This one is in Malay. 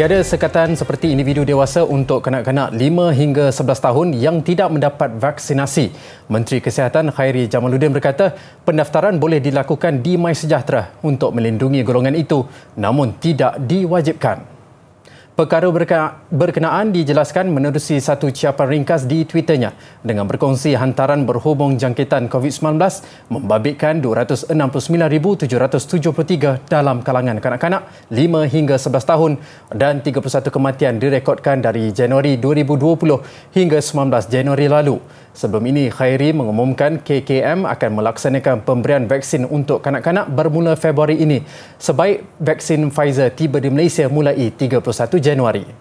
Tiada sekatan seperti individu dewasa untuk kanak-kanak 5 hingga 11 tahun yang tidak mendapat vaksinasi. Menteri Kesihatan Khairi Jamaluddin berkata pendaftaran boleh dilakukan di MySejahtera untuk melindungi golongan itu namun tidak diwajibkan. Perkara berkenaan dijelaskan menerusi satu ciapan ringkas di Twitternya dengan berkongsi hantaran berhubung jangkitan COVID-19 membabitkan 269,773 dalam kalangan kanak-kanak 5 hingga 11 tahun dan 31 kematian direkodkan dari Januari 2020 hingga 19 Januari lalu. Sebelum ini, Khairi mengumumkan KKM akan melaksanakan pemberian vaksin untuk kanak-kanak bermula Februari ini sebaik vaksin Pfizer tiba di Malaysia mulai 31 Januari.